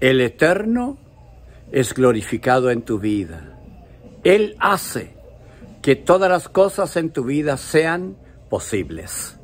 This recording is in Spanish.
El Eterno es glorificado en tu vida. Él hace que todas las cosas en tu vida sean posibles.